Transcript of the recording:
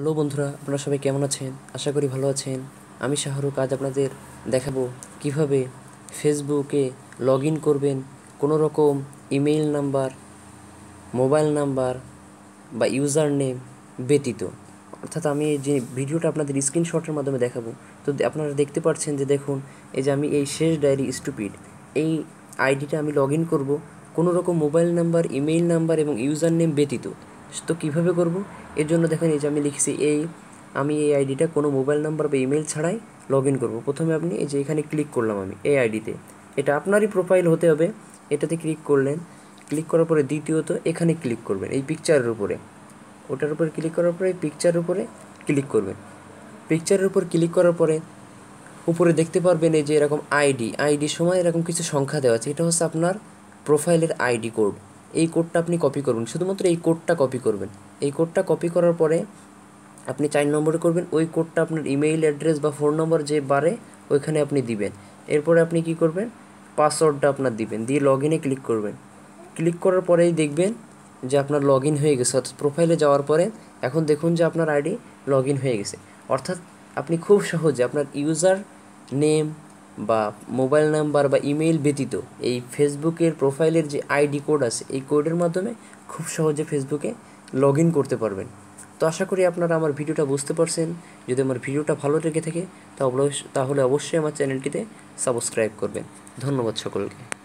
hello বন্ধুরা আপনারা সবাই কেমন আছেন আশা করি ভালো আছেন আমি শাহরুখ আজ আপনাদের দেখাবো কিভাবে ফেসবুকে লগ করবেন কোনো রকম ইমেইল নাম্বার মোবাইল নাম্বার বা ইউজার নেম ব্যতীত অর্থাৎ আমি এই যে ভিডিওটা আপনাদের স্ক্রিনশটের মাধ্যমে দেখাবো তো আপনারা দেখতে পাচ্ছেন যে দেখুন এই যে আমি এই শেষ ডায়েরি স্টুপিড এই আইডিটা আমি লগ ইন করবো কোনো রকম মোবাইল নাম্বার ইমেইল নাম্বার এবং ইউজার নেম ব্যতীত তো কীভাবে করব এর জন্য দেখেন এই যে আমি লিখছি এই আমি এই আইডিটা কোনো মোবাইল নাম্বার বা ইমেল ছাড়াই লগ ইন করবো প্রথমে আপনি এই যে এখানে ক্লিক করলাম আমি এই আইডিতে এটা আপনারই প্রোফাইল হতে হবে এটাতে ক্লিক করলেন ক্লিক করার পরে দ্বিতীয়ত এখানে ক্লিক করবেন এই পিকচারের উপরে ওটার উপরে ক্লিক করার পরে এই পিকচারের উপরে ক্লিক করবেন পিকচারের উপর ক্লিক করার পরে উপরে দেখতে পারবেন এই যে এরকম আইডি আইডি সময় এরকম কিছু সংখ্যা দেওয়া আছে এটা হচ্ছে আপনার প্রোফাইলের আইডি কোড এই কোডটা আপনি কপি করবেন শুধুমাত্র এই কোডটা কপি করবেন এই কোডটা কপি করার পরে আপনি চার নম্বরে করবেন ওই কোডটা আপনার ইমেইল অ্যাড্রেস বা ফোন নম্বর যে বারে ওইখানে আপনি দিবেন এরপরে আপনি কি করবেন পাসওয়ার্ডটা আপনার দিবেন দিয়ে লগ ইনে ক্লিক করবেন ক্লিক করার পরেই দেখবেন যে আপনার লগ হয়ে গেছে অর্থাৎ প্রোফাইলে যাওয়ার পরে এখন দেখুন যে আপনার আইডি লগ হয়ে গেছে অর্থাৎ আপনি খুব সহজে আপনার ইউজার নেম বা মোবাইল নাম্বার বা ইমেইল ব্যতীত এই ফেসবুকের প্রোফাইলের যে আইডি কোড আছে এই কোডের মাধ্যমে খুব সহজে ফেসবুকে লগ করতে পারবেন তো আশা করি আপনারা আমার ভিডিওটা বুঝতে পারছেন যদি আমার ভিডিওটা ভালো লেগে থাকে তাহলে অবশ্যই আমার চ্যানেলটিতে সাবস্ক্রাইব করবেন ধন্যবাদ সকলকে